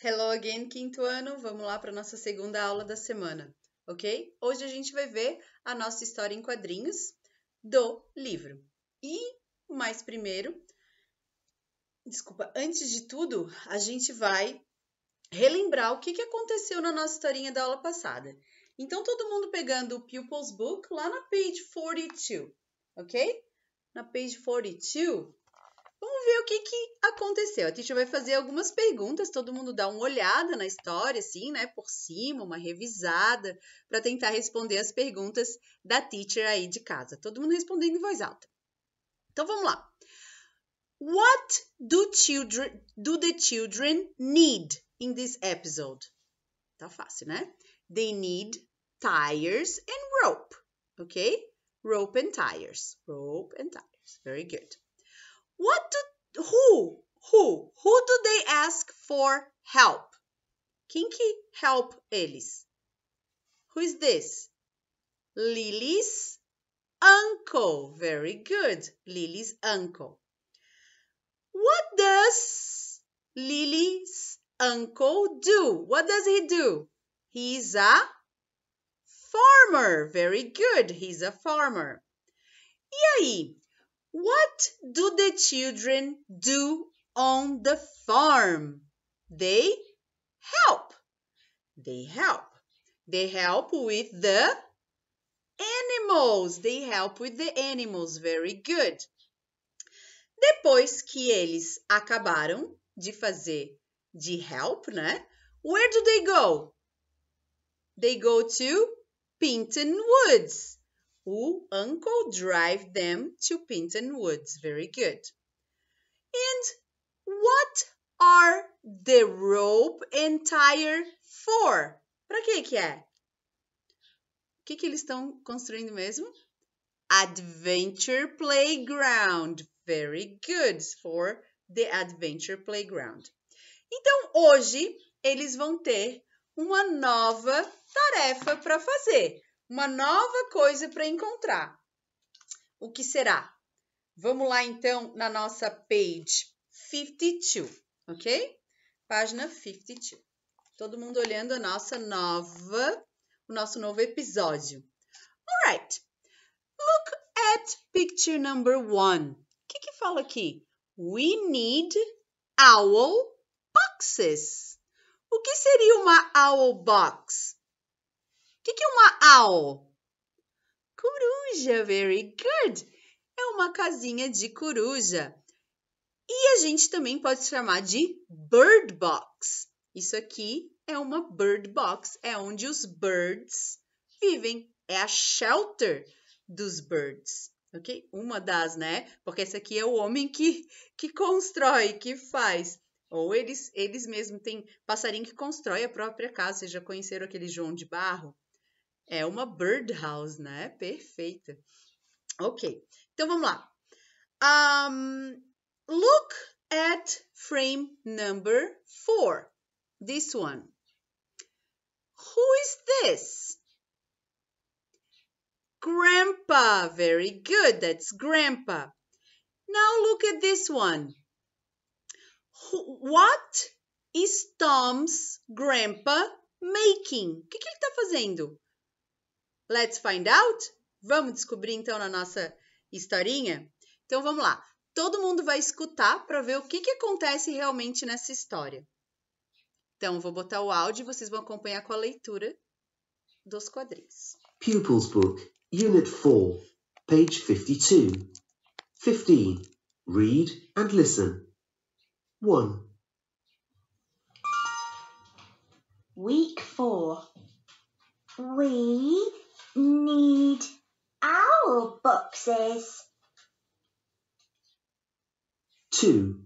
Hello again, quinto ano. Vamos lá para nossa segunda aula da semana, ok? Hoje a gente vai ver a nossa história em quadrinhos do livro. E, mais primeiro, desculpa, antes de tudo, a gente vai relembrar o que, que aconteceu na nossa historinha da aula passada. Então, todo mundo pegando o Pupils Book lá na page 42, ok? Na page 42, Vamos ver o que, que aconteceu. A teacher vai fazer algumas perguntas, todo mundo dá uma olhada na história, assim, né? Por cima, uma revisada, para tentar responder as perguntas da teacher aí de casa. Todo mundo respondendo em voz alta. Então vamos lá. What do children do the children need in this episode? Tá fácil, né? They need tires and rope, ok? Rope and tires. Rope and tires. Very good. What do who who who do they ask for help? Quem que help eles? Who is this? Lily's uncle. Very good. Lily's uncle. What does Lily's uncle do? What does he do? He's a farmer. Very good. He's a farmer. E aí? What do the children do on the farm? They help. They help. They help with the animals. They help with the animals. Very good. Depois que eles acabaram de fazer de help, né? Where do they go? They go to Pinton Woods. O uncle drive them to Pinton Woods? Very good. And what are the rope and tire for? Para que que é? O que que eles estão construindo mesmo? Adventure Playground. Very good. For the Adventure Playground. Então, hoje, eles vão ter uma nova tarefa para fazer uma nova coisa para encontrar. O que será? Vamos lá então na nossa page 52, ok? Página 52. Todo mundo olhando a nossa nova, o nosso novo episódio. Alright. Look at picture number one. O que, que fala aqui? We need owl boxes. O que seria uma owl box? que, que é uma owl? Coruja, very good! É uma casinha de coruja. E a gente também pode chamar de bird box. Isso aqui é uma bird box, é onde os birds vivem, é a shelter dos birds, ok? Uma das, né? Porque esse aqui é o homem que, que constrói, que faz. Ou eles, eles mesmos têm passarinho que constrói a própria casa. Vocês já conheceram aquele João de Barro? É uma birdhouse, né? Perfeita. Ok, então vamos lá. Um, look at frame number four. This one. Who is this? Grandpa. Very good. That's Grandpa. Now look at this one. What is Tom's grandpa making? O que, que ele está fazendo? Let's find out? Vamos descobrir então na nossa historinha? Então vamos lá. Todo mundo vai escutar para ver o que, que acontece realmente nessa história. Então vou botar o áudio e vocês vão acompanhar com a leitura dos quadrinhos. Pupils Book, Unit 4, page 52. 15. Read and listen. 1. Week 4. We need owl boxes. Two.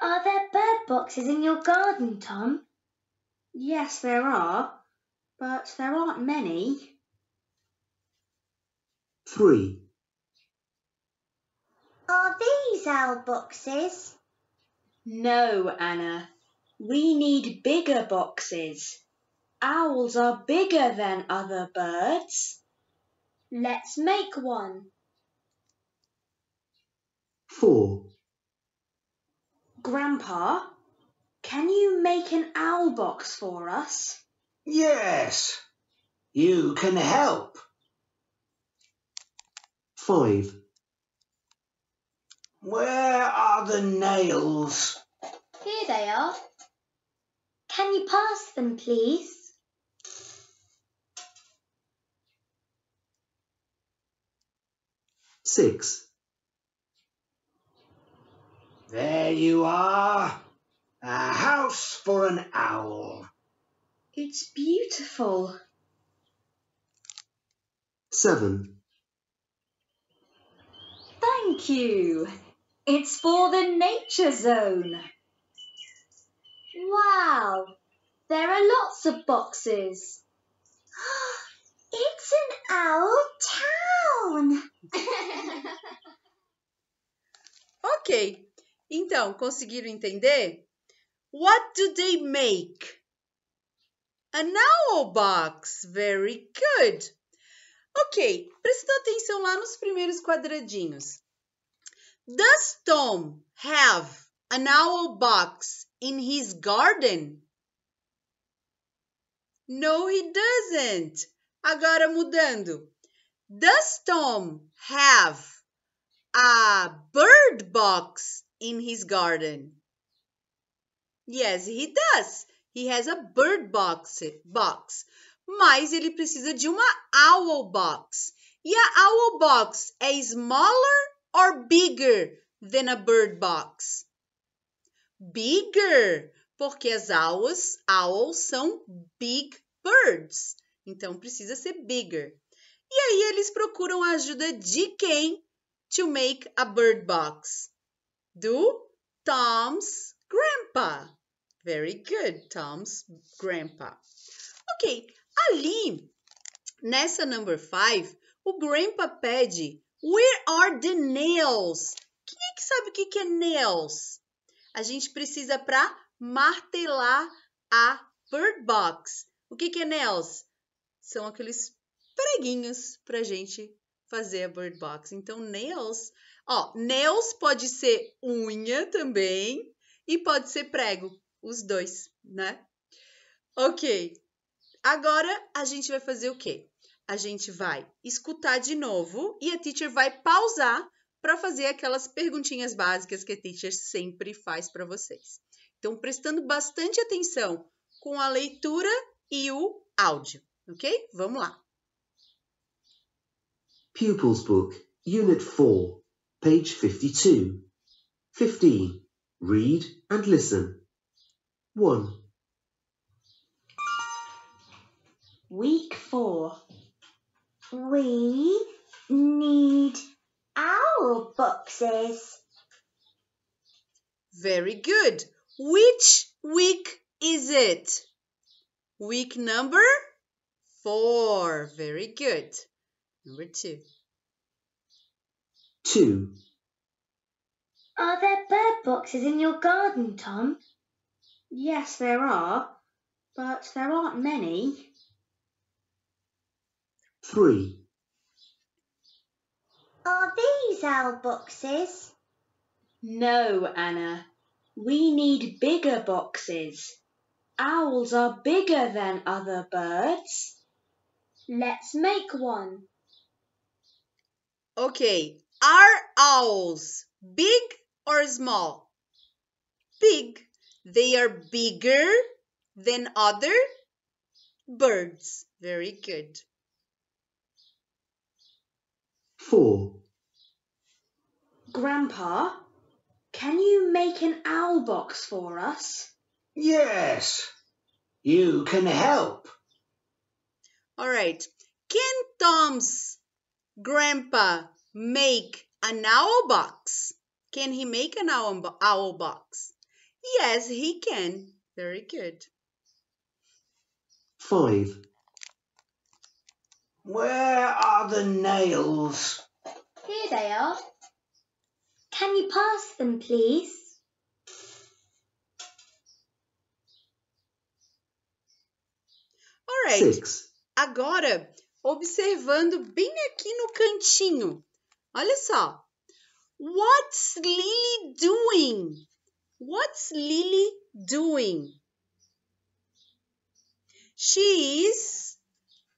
Are there bird boxes in your garden, Tom? Yes, there are, but there aren't many. Three. Are these owl boxes? No, Anna. We need bigger boxes. Owls are bigger than other birds. Let's make one. 4. Grandpa, can you make an owl box for us? Yes, you can help. 5. Where are the nails? Here they are. Can you pass them, please? six. There you are. A house for an owl. It's beautiful. Seven. Thank you. It's for the nature zone. Wow, there are lots of boxes. It's an owl town. ok, então conseguiram entender? What do they make? An owl box. Very good. Ok, prestando atenção lá nos primeiros quadradinhos. Does Tom have an owl box in his garden? No, he doesn't. Agora mudando. Does Tom have a bird box in his garden? Yes, he does. He has a bird box. box. Mas ele precisa de uma owl box. E a owl box é smaller or bigger than a bird box? Bigger, porque as owls, owls são big birds. Então precisa ser bigger. E aí eles procuram a ajuda de quem? To make a bird box. Do Tom's grandpa. Very good, Tom's grandpa. Ok, ali nessa number five, o grandpa pede Where are the nails? Quem é que sabe o que é nails? A gente precisa para martelar a bird box. O que é nails? são aqueles preguinhos para gente fazer a bird box. Então, nails. Ó, nails pode ser unha também e pode ser prego, os dois, né? Ok. Agora a gente vai fazer o quê? A gente vai escutar de novo e a teacher vai pausar para fazer aquelas perguntinhas básicas que a teacher sempre faz para vocês. Então, prestando bastante atenção com a leitura e o áudio. Ok? Vamos lá. Pupils Book, Unit 4, page 52. 15. Read and listen. 1. Week 4. We need our boxes. Very good. Which week is it? Week number Four. Very good. Number two. Two. Are there bird boxes in your garden, Tom? Yes, there are, but there aren't many. Three. Are these our boxes? No, Anna. We need bigger boxes. Owls are bigger than other birds. Let's make one. Okay. Are owls big or small? Big. They are bigger than other birds. Very good. Four. Grandpa, can you make an owl box for us? Yes, you can help. All right. Can Tom's grandpa make an owl box? Can he make an owl, owl box? Yes, he can. Very good. Five. Where are the nails? Here they are. Can you pass them, please? All right. Six. Agora, observando bem aqui no cantinho, olha só. What's Lily doing? What's Lily doing? She is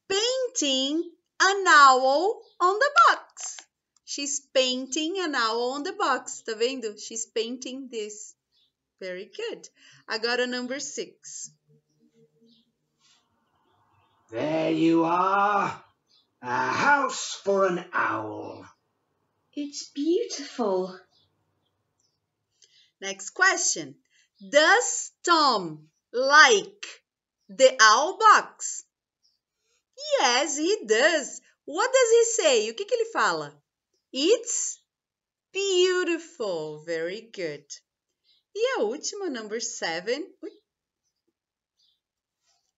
painting an owl on the box. She's painting an owl on the box. Tá vendo? She's painting this. Very good. Agora, number six. There you are. A house for an owl. It's beautiful. Next question. Does Tom like the owl box? Yes, he does. What does he say? O que, que ele fala? It's beautiful. Very good. E a última, number seven.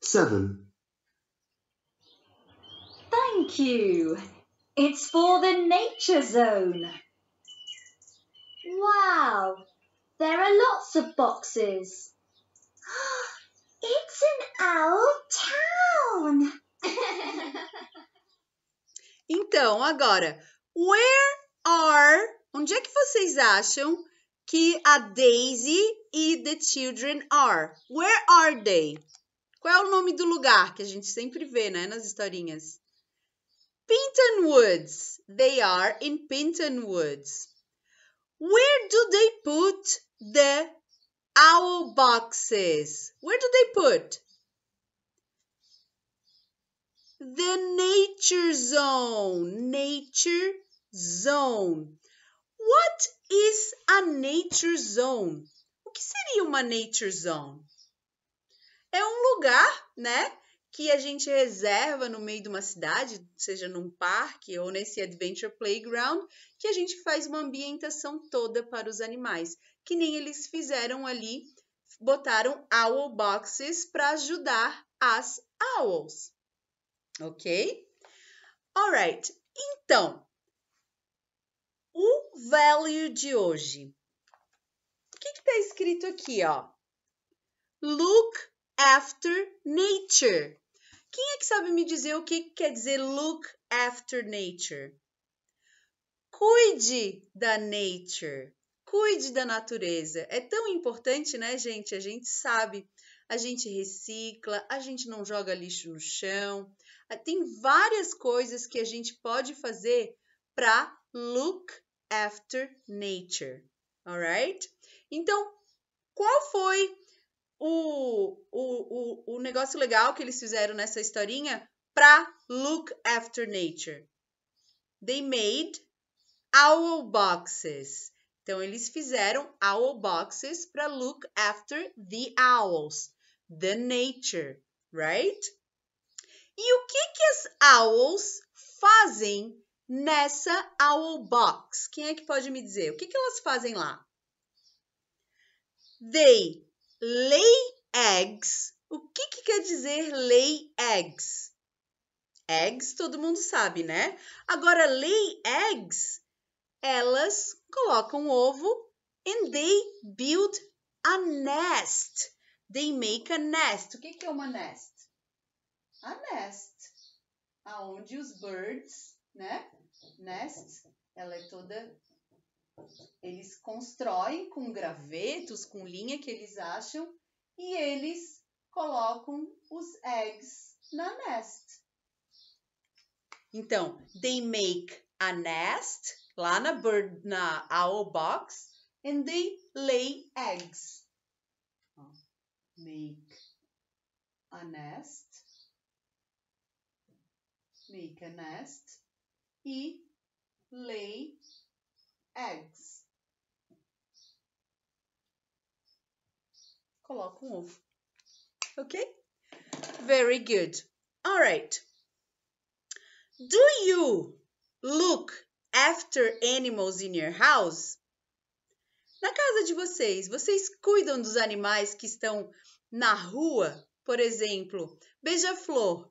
Seven. Thank you. It's for the nature zone. Wow, there are lots of boxes. It's an owl town. então, agora, where are, onde é que vocês acham que a Daisy e the children are? Where are they? Qual é o nome do lugar que a gente sempre vê, né, nas historinhas? Pinton Woods. They are in Pinton Woods. Where do they put the owl boxes? Where do they put? The nature zone. Nature zone. What is a nature zone? O que seria uma nature zone? É um lugar, né, que a gente reserva no meio de uma cidade, seja num parque ou nesse adventure playground, que a gente faz uma ambientação toda para os animais, que nem eles fizeram ali, botaram owl boxes para ajudar as owls. OK? Alright. Então, o value de hoje. O que está escrito aqui, ó? Look after nature. Quem é que sabe me dizer o que quer dizer look after nature? Cuide da nature, cuide da natureza. É tão importante, né, gente? A gente sabe, a gente recicla, a gente não joga lixo no chão. Ah, tem várias coisas que a gente pode fazer para look after nature, alright? Então, qual foi o, o, o, o negócio legal que eles fizeram nessa historinha para look after nature. They made owl boxes. Então, eles fizeram owl boxes para look after the owls, the nature, right? E o que, que as owls fazem nessa owl box? Quem é que pode me dizer? O que, que elas fazem lá? They lay eggs. O que, que quer dizer lay eggs? Eggs, todo mundo sabe, né? Agora, lay eggs, elas colocam ovo and they build a nest. They make a nest. O que, que é uma nest? A nest. Aonde os birds, né? Nest, ela é toda eles constroem com gravetos, com linha que eles acham e eles colocam os eggs na nest. Então, they make a nest lá na bird na owl box and they lay eggs. Make a nest. Make a nest e lay eggs. Coloca um ovo. Ok? Very good. All right. Do you look after animals in your house? Na casa de vocês, vocês cuidam dos animais que estão na rua? Por exemplo, beija-flor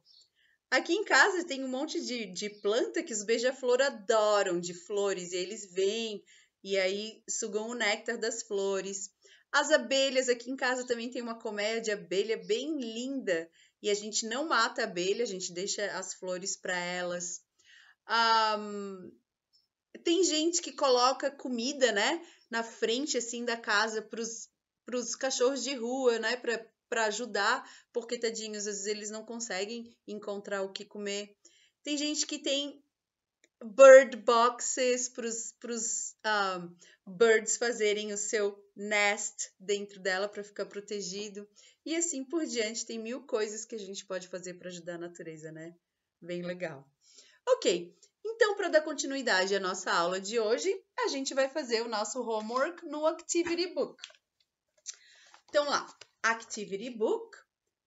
Aqui em casa tem um monte de, de planta que os beija-flor adoram, de flores, e eles vêm e aí sugam o néctar das flores. As abelhas, aqui em casa também tem uma colmeia de abelha bem linda, e a gente não mata a abelha, a gente deixa as flores para elas. Um, tem gente que coloca comida, né, na frente assim da casa para os cachorros de rua, né, para para ajudar, porque tadinhos, às vezes eles não conseguem encontrar o que comer. Tem gente que tem bird boxes para os um, ah, birds fazerem o seu nest dentro dela para ficar protegido. E assim por diante, tem mil coisas que a gente pode fazer para ajudar a natureza, né? Bem legal. Ok, então para dar continuidade à nossa aula de hoje, a gente vai fazer o nosso homework no Activity Book. Então lá, activity book,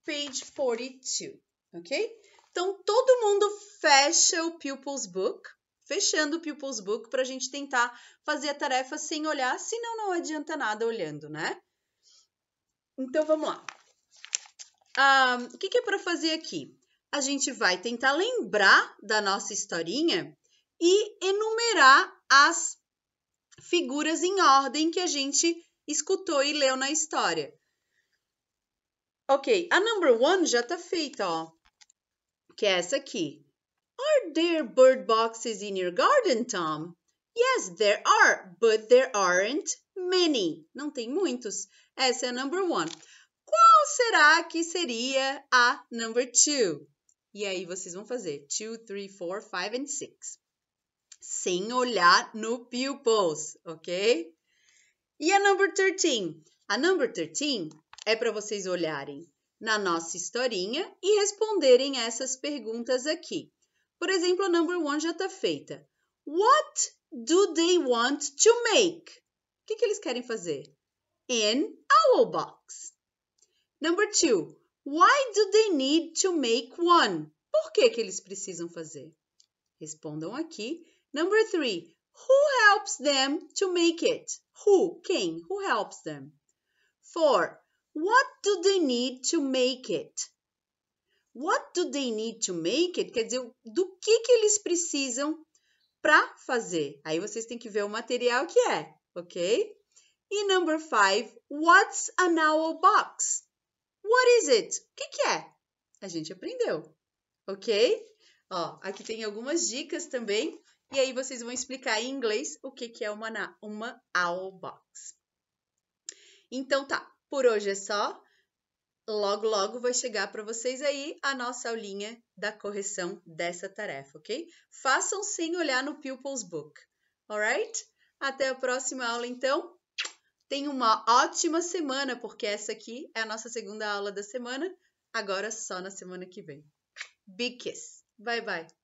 page 42, ok? Então, todo mundo fecha o Pupils Book, fechando o Pupils Book para a gente tentar fazer a tarefa sem olhar, senão não adianta nada olhando, né? Então, vamos lá. Um, o que, que é para fazer aqui? A gente vai tentar lembrar da nossa historinha e enumerar as figuras em ordem que a gente escutou e leu na história. Ok, a number one já está feita, ó. Que é essa aqui. Are there bird boxes in your garden, Tom? Yes, there are, but there aren't many. Não tem muitos. Essa é a number one. Qual será que seria a number two? E aí vocês vão fazer two, three, four, five and six, Sem olhar no pupils, ok? E a number 13? A number 13 é para vocês olharem na nossa historinha e responderem essas perguntas aqui. Por exemplo, a number one já está feita. What do they want to make? O que, que eles querem fazer? In our box. Number two, why do they need to make one? Por que, que eles precisam fazer? Respondam aqui. Number three, who helps them to make it? Who? Quem? Who helps them? Four, What do they need to make it? What do they need to make it? Quer dizer, do que, que eles precisam para fazer? Aí vocês têm que ver o material que é, ok? E number five, what's an owl box? What is it? O que, que é? A gente aprendeu, ok? Ó, aqui tem algumas dicas também. E aí vocês vão explicar em inglês o que, que é uma, uma owl box. Então tá, por hoje é só. Logo, logo vai chegar para vocês aí a nossa aulinha da correção dessa tarefa, ok? Façam sem olhar no Pupils Book, alright? Até a próxima aula, então. Tenha uma ótima semana, porque essa aqui é a nossa segunda aula da semana. Agora só na semana que vem. Big kiss. Bye, bye.